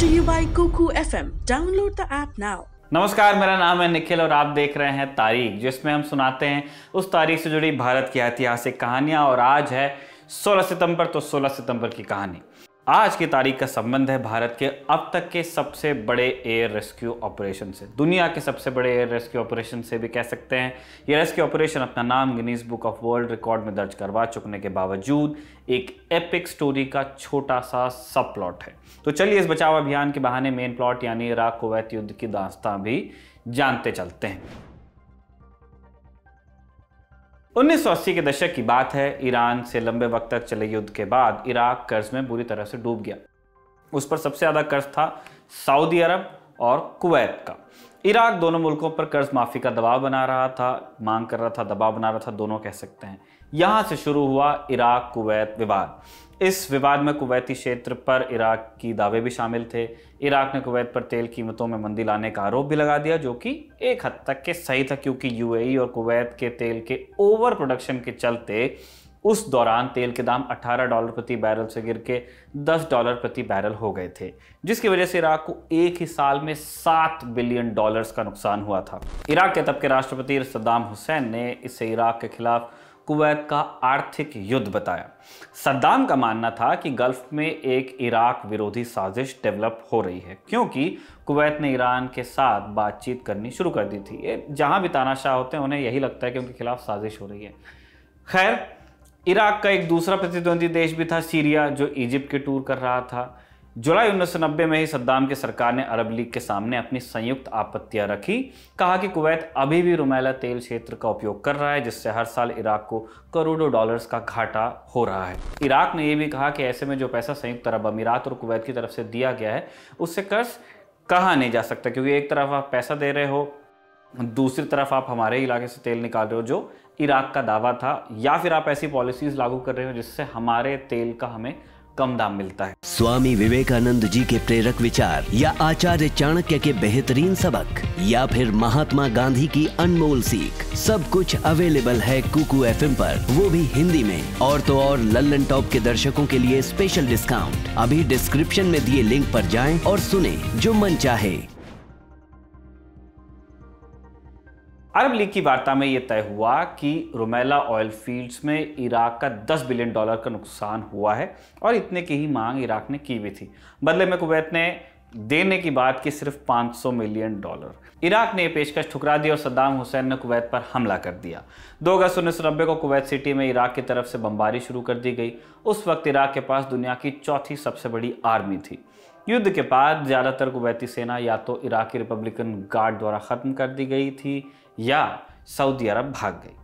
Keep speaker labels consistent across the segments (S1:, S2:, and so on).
S1: to you by Cuckoo FM. Download the app now. नमस्कार मेरा नाम है निखिल और आप देख रहे हैं तारीख जिसमें हम सुनाते हैं उस तारीख से जुड़ी भारत की ऐतिहासिक कहानियां और आज है 16 सितंबर तो 16 सितंबर की कहानी आज की तारीख का संबंध है भारत के अब तक के सबसे बड़े एयर रेस्क्यू ऑपरेशन से दुनिया के सबसे बड़े एयर रेस्क्यू ऑपरेशन से भी कह सकते हैं ये रेस्क्यू ऑपरेशन अपना नाम Guinness Book of World Record में दर्ज करवा चुकने के बावजूद एक एपिक स्टोरी का छोटा सा सब प्लॉट है तो चलिए इस बचाव अभियान के बहाने मेन प्लॉट यानी इराक कुवैत युद्ध की दास्तां भी जानते चलते हैं 1980 के दशक की बात है ईरान से लंबे वक्त तक चले युद्ध के बाद इराक कर्ज में बुरी तरह से डूब गया उस पर सबसे ज़्यादा कर्ज था सऊदी अरब और कुवैत का इराक दोनों मुल्कों पर कर्ज माफ़ी का दबाव बना रहा था मांग कर रहा था दबाव बना रहा था दोनों कह सकते हैं यहां से शुरू हुआ इराक कुवैत विवाद इस विवाद में कुवैती क्षेत्र पर इराक की दावे भी शामिल थे इराक ने कुवैत पर तेल कीमतों में मंदी लाने का आरोप भी लगा दिया जो कि एक हद तक के सही था क्योंकि यूएई और कुवैत के तेल के ओवर प्रोडक्शन के चलते उस दौरान तेल के दाम 18 डॉलर प्रति बैरल से गिर के 10 डॉलर प्रति बैरल हो गए थे जिसकी वजह से इराक को एक ही साल में 7 बिलियन डॉलर्स का नुकसान हुआ था इराक के तब के राष्ट्रपति सद्दाम हुसैन ने इसे इराक के खिलाफ कुवैत का आर्थिक युद्ध बताया सद्दाम का मानना था कि गल्फ में एक इराक विरोधी साजिश डेवलप हो रही है क्योंकि कुवैत ने ईरान के साथ बातचीत करनी शुरू कर दी थी जहां भी तानाशाह होते हैं उन्हें यही लगता है कि उनके खिलाफ साजिश हो रही है खैर इराक का एक दूसरा प्रतिद्वंदी देश भी था सीरिया जो इजिप्ट के टूर कर रहा था जुलाई उन्नीस में ही सद्दाम की सरकार ने अरब लीग के सामने अपनी संयुक्त आपत्तियां रखी कहा कि कुवैत अभी भी रुमैला तेल क्षेत्र का उपयोग कर रहा है जिससे हर साल इराक को करोड़ों डॉलर्स का घाटा हो रहा है इराक ने यह भी कहा कि ऐसे में जो पैसा संयुक्त अरब अमीरात और कुवैत की तरफ से दिया गया है उससे कर्ज कहा नहीं जा सकता क्योंकि एक तरफ आप पैसा दे रहे हो दूसरी तरफ आप हमारे इलाके से तेल निकाल रहे हो जो इराक का दावा था या फिर आप ऐसी पॉलिसीज़ लागू कर रहे हो जिससे हमारे तेल का हमें कम दाम मिलता है स्वामी विवेकानंद जी के प्रेरक विचार या आचार्य चाणक्य के बेहतरीन सबक या फिर महात्मा गांधी की अनमोल सीख सब कुछ अवेलेबल है कुकू एफ पर वो भी हिंदी में और तो और लल्लन टॉप के दर्शकों के लिए स्पेशल डिस्काउंट अभी डिस्क्रिप्शन में दिए लिंक पर जाएं और सुने जो मन चाहे अरब लीग की वार्ता में यह तय हुआ कि रोमैला ऑयल फील्ड्स में इराक का 10 बिलियन डॉलर का नुकसान हुआ है और इतने की ही मांग इराक ने की भी थी बदले में कुवैत ने देने की बात की सिर्फ 500 मिलियन डॉलर इराक ने पेशकश ठुकरा दी और सद्दाम हुसैन ने कुवैत पर हमला कर दिया दो अगस्त उन्नीस को कुवैत सिटी में इराक की तरफ से बमबारी शुरू कर दी गई उस वक्त इराक के पास दुनिया की चौथी सबसे बड़ी आर्मी थी युद्ध के बाद ज़्यादातर कुवैती सेना या तो इराकी रिपब्लिकन गार्ड द्वारा ख़त्म कर दी गई थी या सऊदी अरब भाग गई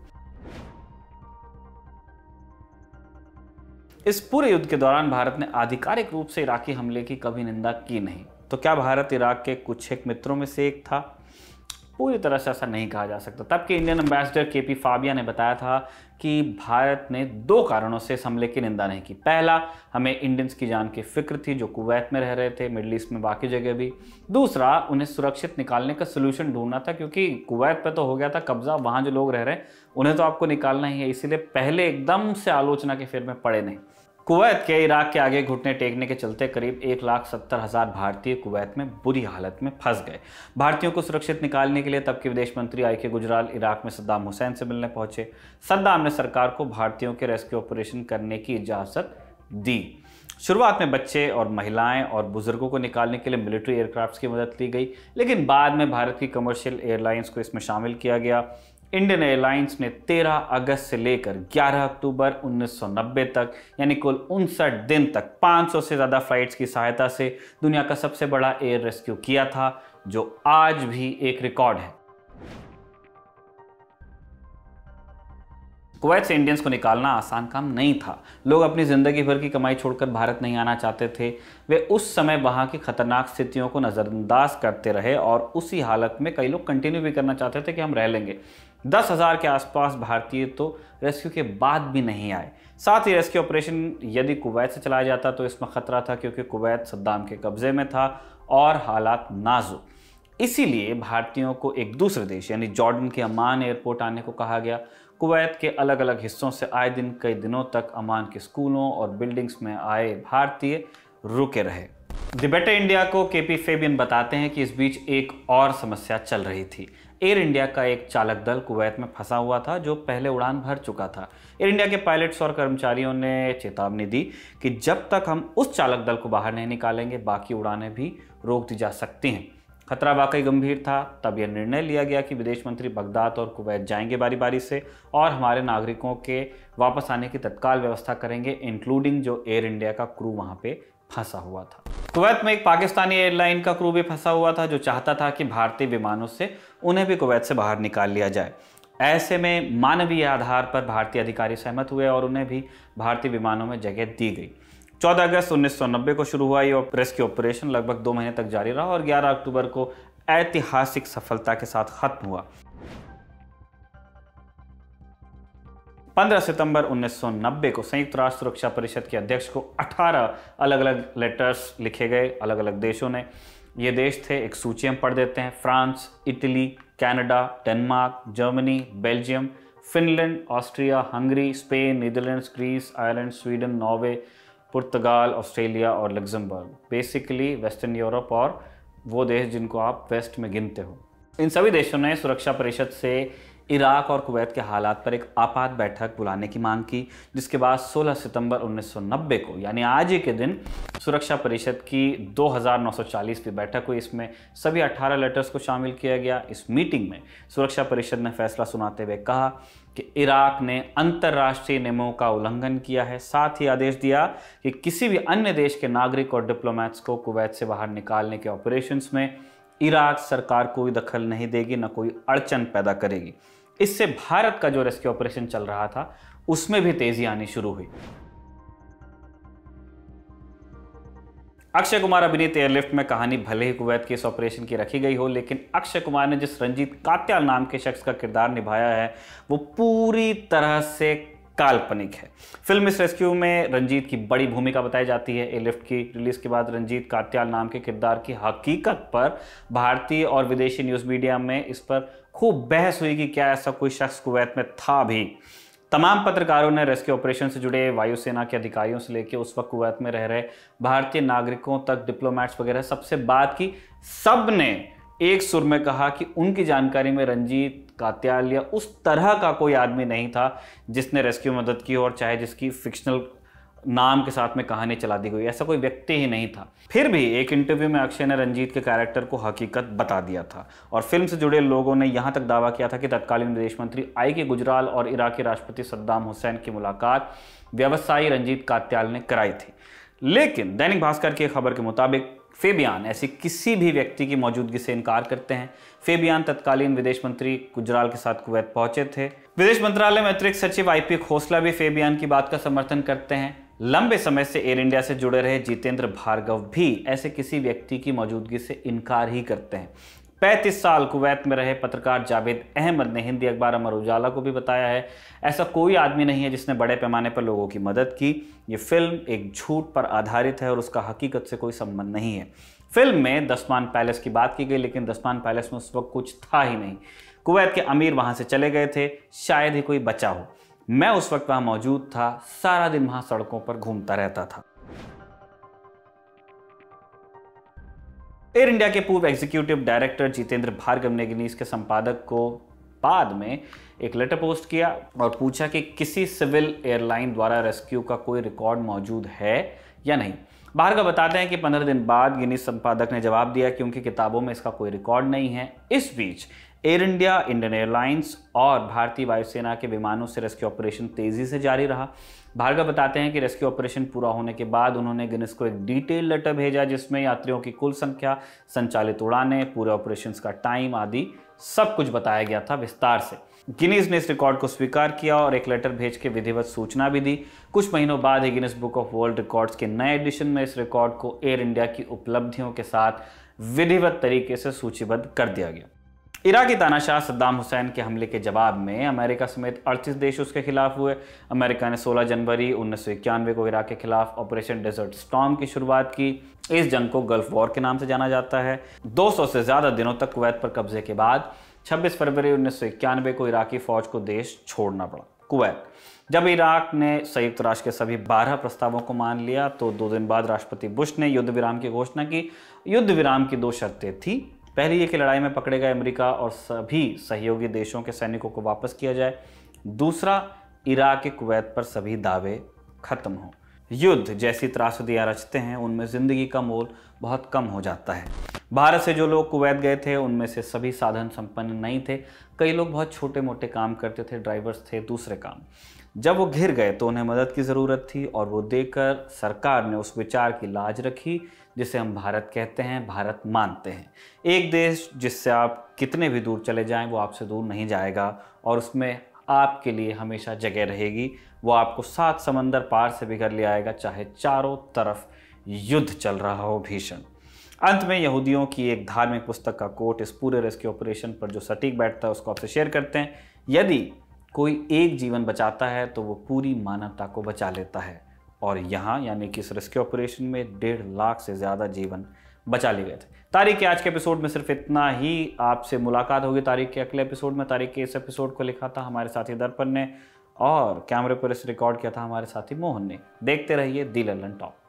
S1: इस पूरे युद्ध के दौरान भारत ने आधिकारिक रूप से इराकी हमले की कभी निंदा की नहीं तो क्या भारत इराक के कुछ एक मित्रों में से एक था पूरी तरह से ऐसा नहीं कहा जा सकता तब के इंडियन एम्बेसडर के पी फाबिया ने बताया था कि भारत ने दो कारणों से इस हमले की निंदा नहीं की पहला हमें इंडियंस की जान की फिक्र थी जो कुवैत में रह रहे थे मिडल ईस्ट में बाकी जगह भी दूसरा उन्हें सुरक्षित निकालने का सोल्यूशन ढूंढना था क्योंकि कुवैत पर तो हो गया था कब्जा वहाँ जो लोग रह रहे हैं उन्हें तो आपको निकालना ही है इसीलिए पहले एकदम से आलोचना के फिर में पड़े नहीं कुवैत के इराक के आगे घुटने टेकने के चलते करीब एक लाख सत्तर हज़ार भारतीय कुवैत में बुरी हालत में फंस गए भारतीयों को सुरक्षित निकालने के लिए तब के विदेश मंत्री आई के गुजराल इराक में सद्दाम हुसैन से मिलने पहुंचे सद्दाम ने सरकार को भारतीयों के रेस्क्यू ऑपरेशन करने की इजाज़त दी शुरुआत में बच्चे और महिलाएं और बुजुर्गों को निकालने के लिए मिलिट्री एयरक्राफ्ट्स की मदद ली गई लेकिन बाद में भारत की कमर्शियल एयरलाइंस को इसमें शामिल किया गया इंडियन एयरलाइंस ने 13 अगस्त से लेकर 11 अक्टूबर 1990 तक यानी कुल उनसठ दिन तक 500 से ज़्यादा फ्लाइट्स की सहायता से दुनिया का सबसे बड़ा एयर रेस्क्यू किया था जो आज भी एक रिकॉर्ड है कुवैत से इंडियंस को निकालना आसान काम नहीं था लोग अपनी ज़िंदगी भर की कमाई छोड़कर भारत नहीं आना चाहते थे वे उस समय वहाँ की ख़तरनाक स्थितियों को नज़रअंदाज करते रहे और उसी हालत में कई लोग कंटिन्यू भी करना चाहते थे कि हम रह लेंगे दस हज़ार के आसपास भारतीय तो रेस्क्यू के बाद भी नहीं आए साथ ही रेस्क्यू ऑपरेशन यदि कुवैत से चलाया जाता तो इसमें ख़तरा था क्योंकि कुवैत सद्दाम के कब्ज़े में था और हालात नाजुक इसीलिए भारतीयों को एक दूसरे देश यानी जॉर्डन के अमान एयरपोर्ट आने को कहा गया कुवैत के अलग अलग हिस्सों से आए दिन कई दिनों तक अमान के स्कूलों और बिल्डिंग्स में आए भारतीय रुके रहे द बेटर इंडिया को के पी फेबियन बताते हैं कि इस बीच एक और समस्या चल रही थी एयर इंडिया का एक चालक दल कुवैत में फंसा हुआ था जो पहले उड़ान भर चुका था एयर इंडिया के पायलट्स और कर्मचारियों ने चेतावनी दी कि जब तक हम उस चालक दल को बाहर नहीं निकालेंगे बाकी उड़ानें भी रोक दी जा सकती हैं खतरा वाकई गंभीर था तब यह निर्णय लिया गया कि विदेश मंत्री बगदाद और कुवैत जाएंगे बारी बारी से और हमारे नागरिकों के वापस आने की तत्काल व्यवस्था करेंगे इंक्लूडिंग जो एयर इंडिया का क्रू वहाँ पे फंसा हुआ था कुवैत में एक पाकिस्तानी एयरलाइन का क्रू भी फंसा हुआ था जो चाहता था कि भारतीय विमानों से उन्हें भी कुवैत से बाहर निकाल लिया जाए ऐसे में मानवीय आधार पर भारतीय अधिकारी सहमत हुए और उन्हें भी भारतीय विमानों में जगह दी गई 14 अगस्त 1990 को शुरू हुआ ये रेस्क्यू ऑपरेशन लगभग दो महीने तक जारी रहा और 11 अक्टूबर को ऐतिहासिक सफलता के साथ खत्म हुआ 15 सितंबर 1990 को संयुक्त राष्ट्र सुरक्षा परिषद के अध्यक्ष को 18 अलग अलग लेटर्स लिखे गए अलग अलग देशों ने ये देश थे एक सूची हम पढ़ देते हैं France Italy Canada Denmark Germany Belgium Finland Austria Hungary Spain Netherlands Greece Ireland Sweden Norway Portugal Australia और लग्जमबर्ग बेसिकली वेस्टर्न यूरोप और वो देश जिनको आप वेस्ट में गिनते हो इन सभी देशों ने सुरक्षा परिषद से इराक और कुवैत के हालात पर एक आपात बैठक बुलाने की मांग की जिसके बाद 16 सितंबर 1990 को यानी आज ही के दिन सुरक्षा परिषद की 2940 की बैठक हुई इसमें सभी 18 लेटर्स को शामिल किया गया इस मीटिंग में सुरक्षा परिषद ने फैसला सुनाते हुए कहा कि इराक ने अंतर्राष्ट्रीय नियमों का उल्लंघन किया है साथ ही आदेश दिया कि किसी भी अन्य देश के नागरिक और डिप्लोमैट्स को कुवैत से बाहर निकालने के ऑपरेशंस में इराक सरकार कोई दखल नहीं देगी ना कोई अड़चन पैदा करेगी इससे भारत का जो रेस्क्यू ऑपरेशन चल रहा था उसमें भी तेजी आनी शुरू हुई अक्षय कुमार अभिनीत एयरलिफ्ट में कहानी भले ही कुवैत के इस ऑपरेशन की रखी गई हो लेकिन अक्षय कुमार ने जिस रंजीत कात्याल नाम के शख्स का किरदार निभाया है वो पूरी तरह से काल्पनिक है फिल्म इस रेस्क्यू में रंजीत की बड़ी भूमिका बताई जाती है ए लिफ्ट की रिलीज के बाद रंजीत कात्याल नाम के किरदार की हकीकत पर भारतीय और विदेशी न्यूज़ मीडिया में इस पर खूब बहस हुई कि क्या ऐसा कोई शख्स कुवैत में था भी तमाम पत्रकारों ने रेस्क्यू ऑपरेशन से जुड़े वायुसेना के अधिकारियों से लेकर उस वक्त कुवैत में रह रहे भारतीय नागरिकों तक डिप्लोमैट्स वगैरह सबसे बात की सब ने एक सुर में कहा कि उनकी जानकारी में रंजीत कात्याल या उस तरह का कोई आदमी नहीं था जिसने रेस्क्यू मदद की और चाहे जिसकी फिक्शनल नाम के साथ में कहानी चला दी गई ऐसा कोई व्यक्ति ही नहीं था फिर भी एक इंटरव्यू में अक्षय ने रंजीत के कैरेक्टर को हकीकत बता दिया था और फिल्म से जुड़े लोगों ने यहाँ तक दावा किया था कि तत्कालीन विदेश मंत्री आई के गुजराल और इराकी राष्ट्रपति सद्दाम हुसैन की मुलाकात व्यवसायी रंजीत कात्याल ने कराई थी लेकिन दैनिक भास्कर की खबर के मुताबिक फेबियान ऐसे किसी भी व्यक्ति की मौजूदगी से इनकार करते हैं फेबियान तत्कालीन विदेश मंत्री गुजराल के साथ कुवैत पहुंचे थे विदेश मंत्रालय में अतिरिक्त सचिव आईपी खोसला भी फेबियान की बात का समर्थन करते हैं लंबे समय से एयर इंडिया से जुड़े रहे जितेंद्र भार्गव भी ऐसे किसी व्यक्ति की मौजूदगी से इनकार ही करते हैं 35 साल कुवैत में रहे पत्रकार जावेद अहमद ने हिंदी अखबार अमर उजाला को भी बताया है ऐसा कोई आदमी नहीं है जिसने बड़े पैमाने पर लोगों की मदद की ये फिल्म एक झूठ पर आधारित है और उसका हकीकत से कोई संबंध नहीं है फिल्म में दसमान पैलेस की बात की गई लेकिन दसमान पैलेस में उस वक्त कुछ था ही नहीं कुवैत के अमीर वहाँ से चले गए थे शायद ही कोई बचा हो मैं उस वक्त वहाँ मौजूद था सारा दिन वहाँ सड़कों पर घूमता रहता था एयर इंडिया के पूर्व एग्जीक्यूटिव डायरेक्टर जितेंद्र भार्गव ने इसके संपादक को बाद में एक लेटर पोस्ट किया और पूछा कि किसी सिविल एयरलाइन द्वारा रेस्क्यू का कोई रिकॉर्ड मौजूद है या नहीं बाहर का बताते हैं कि पंद्रह दिन बाद गिनीस संपादक ने जवाब दिया कि उनकी किताबों में इसका कोई रिकॉर्ड नहीं है इस बीच एयर इंडिया इंडियन एयरलाइंस और भारतीय वायुसेना के विमानों से रेस्क्यू ऑपरेशन तेजी से जारी रहा भार्गव बताते हैं कि रेस्क्यू ऑपरेशन पूरा होने के बाद उन्होंने गिनेस को एक डिटेल लेटर भेजा जिसमें यात्रियों की कुल संख्या संचालित उड़ानें पूरे ऑपरेशन का टाइम आदि सब कुछ बताया गया था विस्तार से गिनीज ने इस रिकॉर्ड को स्वीकार किया और एक लेटर भेज के विधिवत सूचना भी दी कुछ महीनों बाद ही Guinness Book of World Records के नए एडिशन में इस रिकॉर्ड को एयर इंडिया की उपलब्धियों के साथ विधिवत तरीके से सूचीबद्ध कर दिया गया इराकी तानाशाह सद्दाम हुसैन के हमले के जवाब में अमेरिका समेत अड़तीस देश उसके खिलाफ हुए अमेरिका ने 16 जनवरी उन्नीस को इराक के खिलाफ ऑपरेशन डेजर्ट स्टॉम की शुरुआत की इस जंग को गल्फ वॉर के नाम से जाना जाता है 200 से ज़्यादा दिनों तक कुवैत पर कब्जे के बाद 26 फरवरी उन्नीस को इराकी फ़ौज को देश छोड़ना पड़ा कुवैत जब इराक ने संयुक्त राष्ट्र के सभी 12 प्रस्तावों को मान लिया तो दो दिन बाद राष्ट्रपति बुश ने युद्ध विराम की घोषणा की युद्ध विराम की दो शर्तें थी पहली ये कि लड़ाई में पकड़े गए अमेरिका और सभी सहयोगी देशों के सैनिकों को वापस किया जाए दूसरा इराक के कुवैत पर सभी दावे खत्म हों युद्ध जैसी त्रासदियाँ रचते हैं उनमें ज़िंदगी का मोल बहुत कम हो जाता है भारत से जो लोग कुवैत गए थे उनमें से सभी साधन संपन्न नहीं थे कई लोग बहुत छोटे मोटे काम करते थे ड्राइवर्स थे दूसरे काम जब वो घिर गए तो उन्हें मदद की ज़रूरत थी और वो देकर सरकार ने उस विचार की लाज रखी जिसे हम भारत कहते हैं भारत मानते हैं एक देश जिससे आप कितने भी दूर चले जाएं वो आपसे दूर नहीं जाएगा और उसमें आपके लिए हमेशा जगह रहेगी वो आपको सात समंदर पार से भी कर ले आएगा चाहे चारों तरफ युद्ध चल रहा हो भीषण अंत में यहूदियों की एक धार्मिक पुस्तक का कोट इस पूरे रेस्क्यू ऑपरेशन पर जो सटीक बैठता है उसको आपसे शेयर करते हैं यदि कोई एक जीवन बचाता है तो वो पूरी मानवता को बचा लेता है और यहाँ यानी कि इस रेस्क्यू ऑपरेशन में डेढ़ लाख से ज़्यादा जीवन बचा लिए गए थे तारीख के आज के एपिसोड में सिर्फ इतना ही आपसे मुलाकात होगी तारीख के अगले एपिसोड में तारीख के इस एपिसोड को लिखा था हमारे साथी दर्पण ने और कैमरे पर इस रिकॉर्ड किया था हमारे साथी मोहन ने देखते रहिए दी ललन टॉप